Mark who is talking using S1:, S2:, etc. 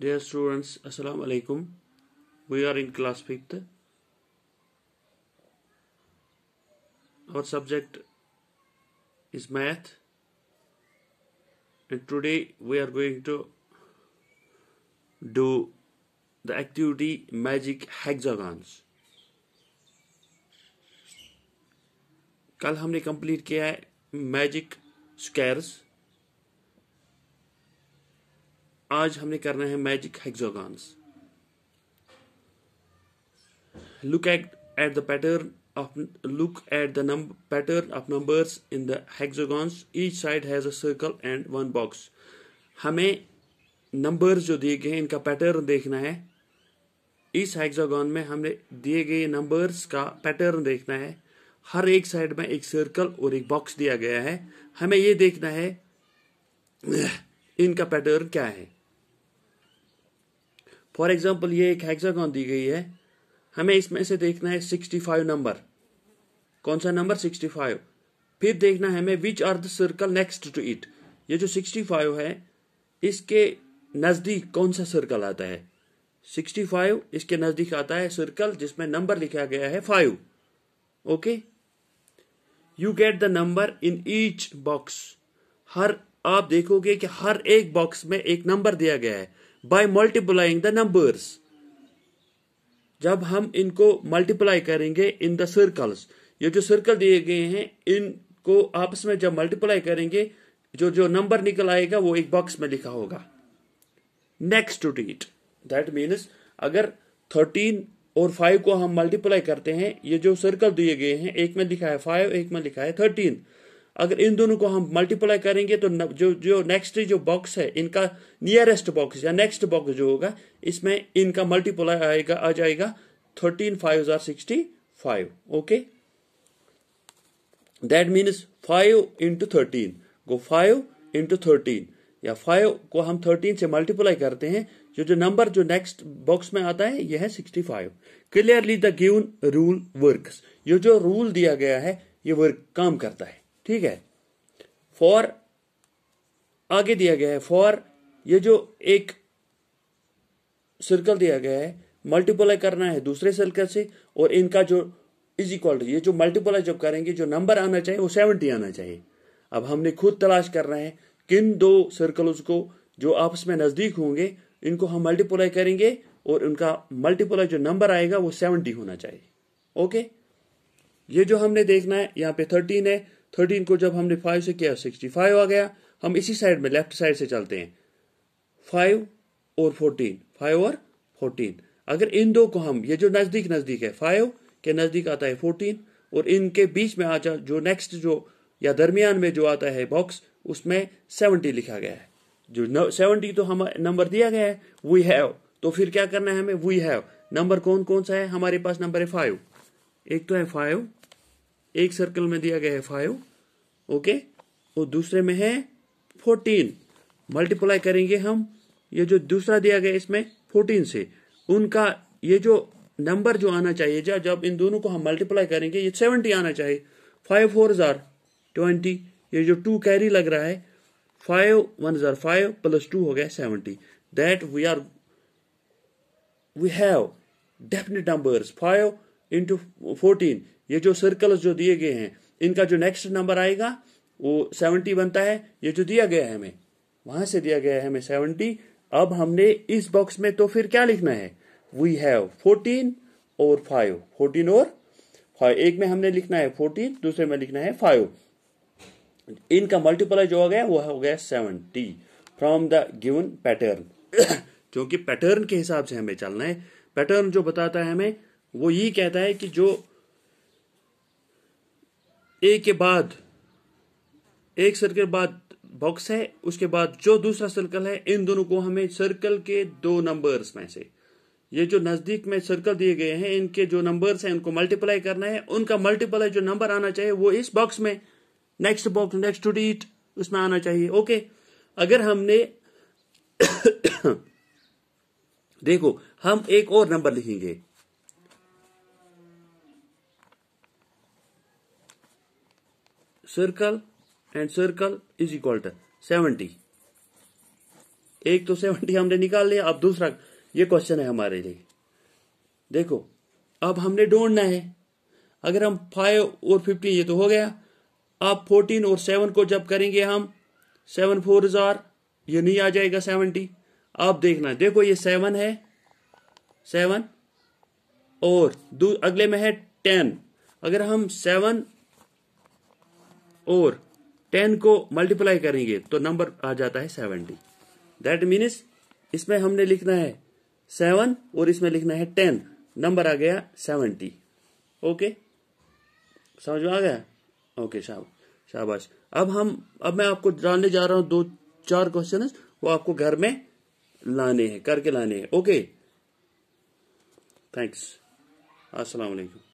S1: Dear students, Assalamu alaikum. We are in class 5th. Our subject is math, and today we are going to do the activity magic hexagons. कल हमने complete किया है magic squares आज हमने करना है magic hexagons look at at the pattern of look at the number pattern of numbers in the hexagons each side has a circle and one box हमें numbers जो दिए गए हैं इनका पैटर्न देखना है इस हेक्सागन में हमने दिए गए नंबर्स का पैटर्न देखना है हर एक साइड में एक सर्कल और एक बॉक्स दिया गया है हमें ये देखना है इनका पैटर्न क्या है फॉर एग्जाम्पल ये एक हेक्सागॉन दी गई है हमें इसमें से देखना है सिक्सटी फाइव नंबर कौन सा नंबर सिक्सटी फाइव फिर देखना है हमें which are the circle next to it ये जो सिक्सटी फाइव है इसके नज़दीक कौन सा सर्कल आता है सिक्सटी फाइव इसके नज़दीक आता है सर्कल जिसमें नंबर लिखा गया है five okay you get the number in each box हर आप देखोगे कि हर एक बॉक्स में एक नंबर दिया गया है बाय मल्टीप्लाइंग द नंबर्स जब हम इनको मल्टीप्लाई करेंगे इन द सर्कल्स ये जो सर्कल दिए गए हैं इनको आपस में जब मल्टीप्लाई करेंगे जो जो नंबर निकल आएगा वो एक बॉक्स में लिखा होगा next to it that means अगर थर्टीन और फाइव को हम मल्टीप्लाई करते हैं ये जो सर्कल दिए गए हैं एक में लिखा है फाइव एक में लिखा है थर्टीन अगर इन दोनों को हम मल्टीप्लाई करेंगे तो न, जो जो नेक्स्ट जो बॉक्स है इनका नियरेस्ट बॉक्स या नेक्स्ट बॉक्स जो होगा इसमें इनका मल्टीप्लाई आएगा आ जाएगा थर्टीन फाइव हजार sixty five okay that means five into thirteen go five into thirteen या फाइव को हम थर्टीन से मल्टीप्लाई करते हैं जो जो नंबर जो नेक्स्ट बॉक्स में आता है यह है sixty five clearly the given rule work ये जो रूल दिया गया है ये वर्क काम करता है ठीक है फॉर आगे दिया गया है फॉर ये जो एक सर्कल दिया गया है मल्टीप्लाई करना है दूसरे सर्कल से और इनका जो इज इक्वल ये जो मल्टीप्लाई जब करेंगे जो नंबर आना चाहिए वो सेवनटी आना चाहिए अब हमने खुद तलाश करना है किन दो सर्कल्स को जो आपस में नजदीक होंगे इनको हम मल्टीप्लाई करेंगे और उनका मल्टीप्लाई जो नंबर आएगा वो सेवनटी होना चाहिए ओके ये जो हमने देखना है यहाँ पे थर्टीन है थर्टीन को जब हमने फाइव से किया सिक्सटी फाइव आ गया हम इसी साइड में लेफ्ट साइड से चलते हैं फाइव और फोर्टीन फाइव और फोर्टीन अगर इन दो को हम ये जो नजदीक नजदीक है फाइव के नजदीक आता है फोर्टीन और इनके बीच में आ जो नेक्स्ट जो या दरमियान में जो आता है बॉक्स उसमें सेवनटी लिखा गया है जो सेवनटी तो हम नंबर दिया गया है वी हैव तो फिर क्या करना है हमें वी हैव नंबर कौन कौन सा है हमारे पास नंबर है फाइव एक तो है फाइव एक सर्कल में दिया गया है फाइव ओके और दूसरे में है फोर्टीन मल्टीप्लाई करेंगे हम ये जो दूसरा दिया गया इसमें फोर्टीन से उनका ये जो नंबर जो आना चाहिए जब जब इन दोनों को हम मल्टीप्लाई करेंगे ये सेवेंटी आना चाहिए फाइव फोर जार ट्वेंटी ये जो टू कैरी लग रहा है फाइव वन जार फाइव प्लस टू हो गया seventy that we are we have definite numbers five into fourteen ये जो सर्कल्स जो दिए गए हैं इनका जो नेक्स्ट नंबर आएगा वो सेवेंटी बनता है ये जो दिया गया है हमें वहां से दिया गया है हमें सेवेंटी अब हमने इस बॉक्स में तो फिर क्या लिखना है वी हैव फोर्टीन और फाइव फोर्टीन और फाइव एक में हमने लिखना है फोर्टीन दूसरे में लिखना है फाइव इनका मल्टीप्लाई जो हो गया वो हो गया seventy from the given pattern क्योंकि पैटर्न के हिसाब से हमें चलना है पैटर्न जो बताता है हमें वो ये कहता है कि जो ए के बाद एक सर्कल बाद बॉक्स है उसके बाद जो दूसरा सर्कल है इन दोनों को हमें सर्कल के दो नंबर्स में से ये जो नजदीक में सर्कल दिए गए हैं इनके जो नंबर्स हैं उनको मल्टीप्लाई करना है उनका मल्टीप्लाई जो नंबर आना चाहिए वो इस बॉक्स में next box next to it उसमें आना चाहिए ओके अगर हमने देखो हम एक और नंबर लिखेंगे circle and circle is equal to seventy एक तो सेवेंटी हमने निकाल लिया अब दूसरा ये क्वेश्चन है हमारे लिए देखो अब हमने ढूंढना है अगर हम फाइव और फिफ्टीन ये तो हो गया अब फोर्टीन और सेवन को जब करेंगे हम सेवन फोर हजार ये नहीं आ जाएगा सेवनटी आप देखना देखो ये सेवन है सेवन और अगले में है टेन अगर हम सेवन और टेन को मल्टीप्लाई करेंगे तो नंबर आ जाता है सेवेंटी दैट मीन्स इसमें हमने लिखना है सेवन और इसमें लिखना है टेन नंबर आ गया सेवेंटी ओके समझ में आ गया ओके शाह शाबाश अब हम अब मैं आपको जानने जा रहा हूं दो चार क्वेश्चन वो आपको घर में लाने हैं करके लाने हैं ओके थैंक्स अस्सलाम वालेकुम